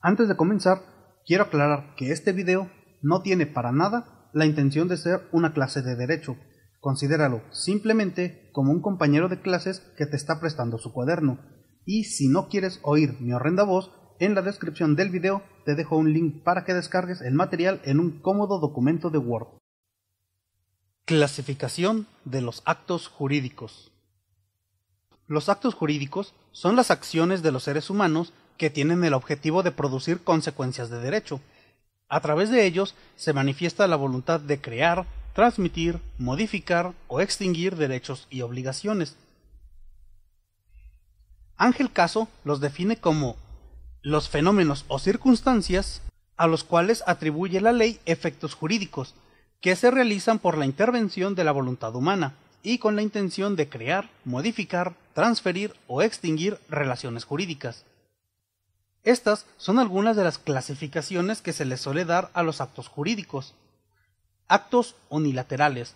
Antes de comenzar, quiero aclarar que este video no tiene para nada la intención de ser una clase de derecho. Considéralo simplemente como un compañero de clases que te está prestando su cuaderno. Y si no quieres oír mi horrenda voz, en la descripción del video te dejo un link para que descargues el material en un cómodo documento de Word. Clasificación de los actos jurídicos. Los actos jurídicos son las acciones de los seres humanos que tienen el objetivo de producir consecuencias de derecho. A través de ellos se manifiesta la voluntad de crear, transmitir, modificar o extinguir derechos y obligaciones. Ángel Caso los define como los fenómenos o circunstancias a los cuales atribuye la ley efectos jurídicos, que se realizan por la intervención de la voluntad humana y con la intención de crear, modificar, transferir o extinguir relaciones jurídicas. Estas son algunas de las clasificaciones que se les suele dar a los actos jurídicos. Actos unilaterales,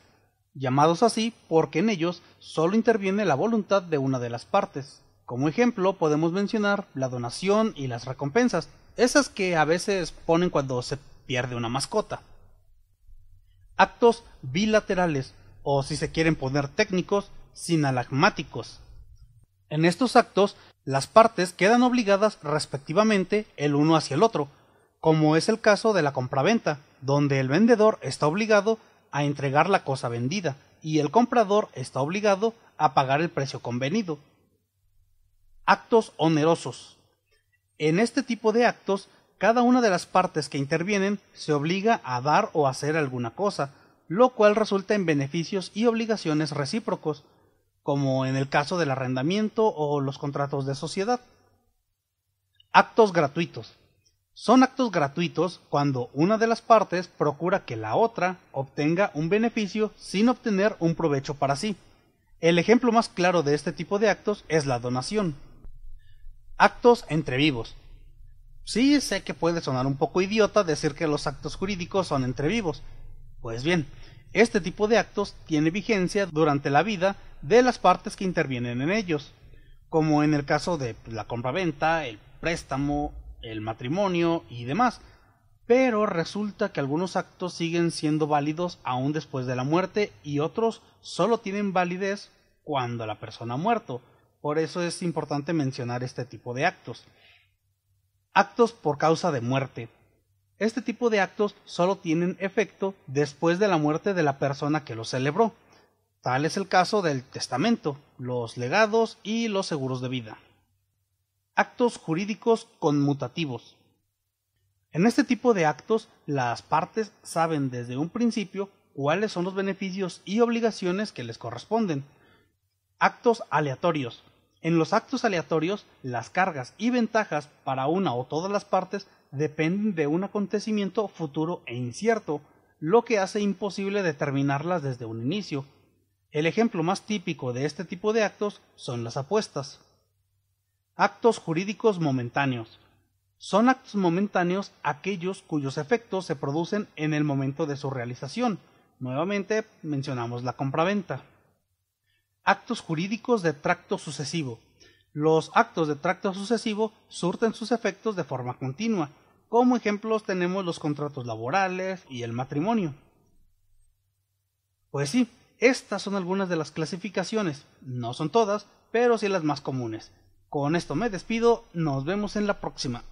llamados así porque en ellos solo interviene la voluntad de una de las partes. Como ejemplo podemos mencionar la donación y las recompensas, esas que a veces ponen cuando se pierde una mascota. Actos bilaterales, o si se quieren poner técnicos, sinalagmáticos, en estos actos, las partes quedan obligadas respectivamente el uno hacia el otro, como es el caso de la compraventa, donde el vendedor está obligado a entregar la cosa vendida y el comprador está obligado a pagar el precio convenido. Actos onerosos. En este tipo de actos, cada una de las partes que intervienen se obliga a dar o hacer alguna cosa, lo cual resulta en beneficios y obligaciones recíprocos, como en el caso del arrendamiento o los contratos de sociedad. Actos gratuitos. Son actos gratuitos cuando una de las partes procura que la otra obtenga un beneficio sin obtener un provecho para sí. El ejemplo más claro de este tipo de actos es la donación. Actos entre vivos. Sí, sé que puede sonar un poco idiota decir que los actos jurídicos son entre vivos. Pues bien, este tipo de actos tiene vigencia durante la vida de las partes que intervienen en ellos, como en el caso de la compraventa, el préstamo, el matrimonio y demás. Pero resulta que algunos actos siguen siendo válidos aún después de la muerte y otros solo tienen validez cuando la persona ha muerto. Por eso es importante mencionar este tipo de actos. Actos por causa de muerte. Este tipo de actos solo tienen efecto después de la muerte de la persona que los celebró. Tal es el caso del testamento, los legados y los seguros de vida. Actos jurídicos conmutativos. En este tipo de actos, las partes saben desde un principio cuáles son los beneficios y obligaciones que les corresponden. Actos aleatorios. En los actos aleatorios, las cargas y ventajas para una o todas las partes dependen de un acontecimiento futuro e incierto, lo que hace imposible determinarlas desde un inicio el ejemplo más típico de este tipo de actos son las apuestas. Actos jurídicos momentáneos. Son actos momentáneos aquellos cuyos efectos se producen en el momento de su realización. Nuevamente mencionamos la compraventa. Actos jurídicos de tracto sucesivo. Los actos de tracto sucesivo surten sus efectos de forma continua. Como ejemplos tenemos los contratos laborales y el matrimonio. Pues sí, estas son algunas de las clasificaciones, no son todas, pero sí las más comunes. Con esto me despido, nos vemos en la próxima.